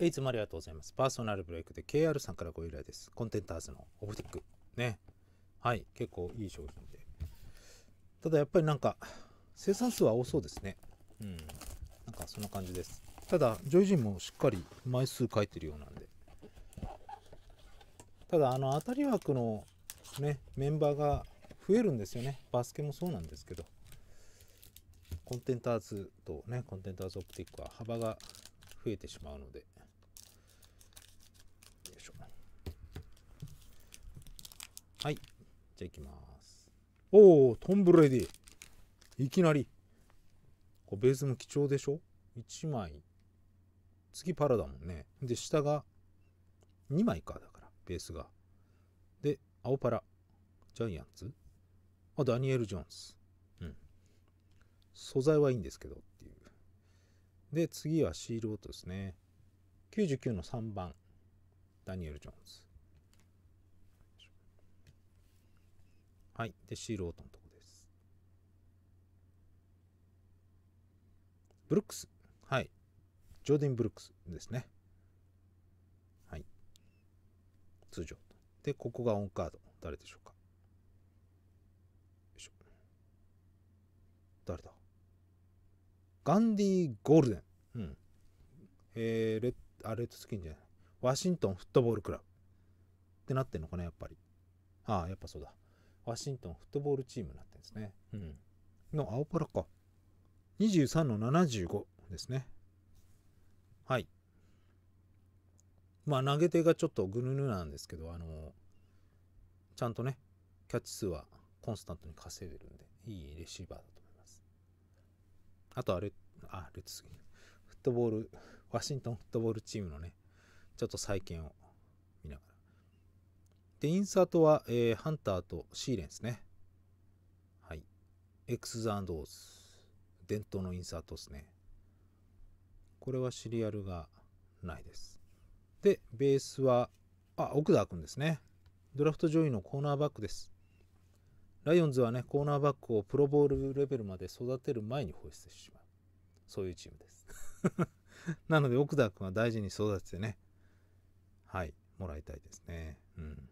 えいつもありがとうございます。パーソナルブレイクで KR さんからご依頼です。コンテンターズのオブティック。ね。はい、結構いい商品で。ただやっぱりなんか、生産数は多そうですね。うん。なんかそんな感じです。ただ、ジョイジンもしっかり枚数書いてるようなんで。ただ、あの、当たり枠のね、メンバーが増えるんですよね。バスケもそうなんですけど。コンテンターズとね、コンテンターズオプティックは幅が増えてしまうので。はいじゃあいきますおおトンブレディいきなりこベースも貴重でしょ1枚次パラだもんねで下が2枚かだからベースがで青パラジャイアンツあダニエル・ジョーンズうん素材はいいんですけどっていうで次はシールオートですね99の3番ダニエル・ジョーンズはい。で、シールオートのとこです。ブルックス。はい。ジョーディン・ブルックスですね。はい。通常。で、ここがオンカード。誰でしょうか。よいしょ。誰だガンディ・ゴールデン。うん。えー、レッ、あ、レッドスキンじゃない。ワシントンフットボールクラブ。ってなってんのかな、やっぱり。ああ、やっぱそうだ。ワシントンフットボールチームになってるんですね。うん。の青パラか。23の75ですね。はい。まあ投げ手がちょっとぐぬぬなんですけど、あの、ちゃんとね、キャッチ数はコンスタントに稼いでるんで、いいレシーバーだと思います。あとあれ、あ、レッツフットボール、ワシントンフットボールチームのね、ちょっと再建をで、インサートは、えー、ハンターとシーレンですね。はい。エクザンドーズ。伝統のインサートですね。これはシリアルがないです。で、ベースは、あ、奥田君ですね。ドラフト上位のコーナーバックです。ライオンズはね、コーナーバックをプロボールレベルまで育てる前に放出してしまう。そういうチームです。なので、奥田君は大事に育ててね、はい、もらいたいですね。うん。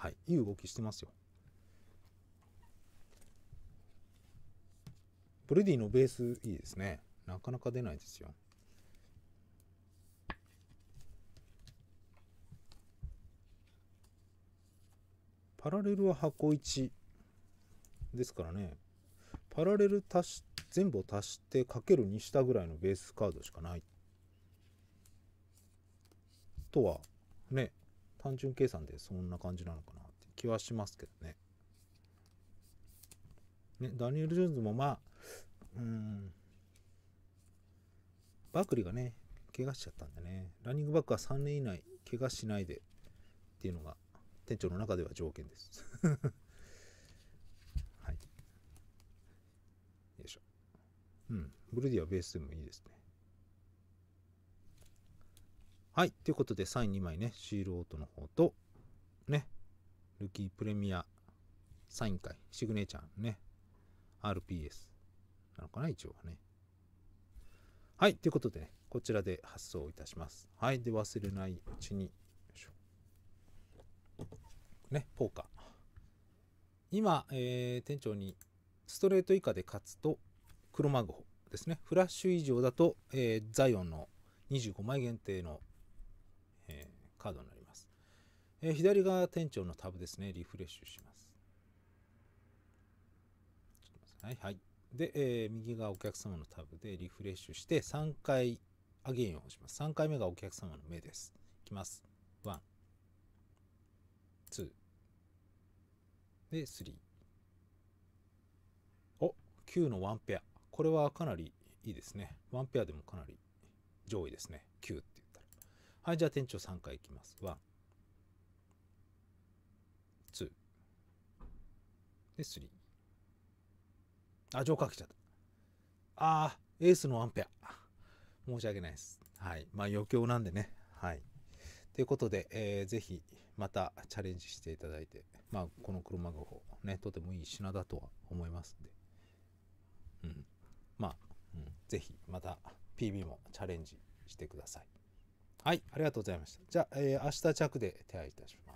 はい、いい動きしてますよ。ブレディのベースいいですね。なかなか出ないですよ。パラレルは箱1ですからね。パラレル足し全部を足してかけるにしたぐらいのベースカードしかない。とはね単純計算でそんな感じなのかなって気はしますけどね。ね、ダニエル・ジョーンズもまあ、うん、バクリがね、怪我しちゃったんでね、ランニングバックは3年以内、怪我しないでっていうのが、店長の中では条件です。はい。よいしょ。うん、ブルディはベースでもいいですね。はい。ということで、サイン2枚ね、シールオートの方と、ね、ルキープレミアサイン会、シグネチャーね、RPS なのかな、一応はね。はい。ということでね、こちらで発送いたします。はい。で、忘れないうちに、ね、ポーカー。今、えー、店長にストレート以下で勝つと、クロマグホですね。フラッシュ以上だと、えー、ザイオンの25枚限定のえー、カードになります。えー、左側店長のタブですね。リフレッシュします。はい、はい。で、えー、右側お客様のタブでリフレッシュして、3回アゲインを押します。3回目がお客様の目です。いきます。1、2、で、3。お、9のワンペア。これはかなりいいですね。ワンペアでもかなり上位ですね。9ってはい、じゃあ店長3回いきます。1、2、で、3。あ、ジョーかけちゃった。あー、エースのアンペア。申し訳ないです。はい。まあ余興なんでね。はい。ということで、えー、ぜひまたチャレンジしていただいて、まあ、この車ごほね、とてもいい品だとは思いますんで、うん。まあ、うん、ぜひまた PB もチャレンジしてください。はい、ありがとうございました。じゃあ、えー、明日着で手配いたします。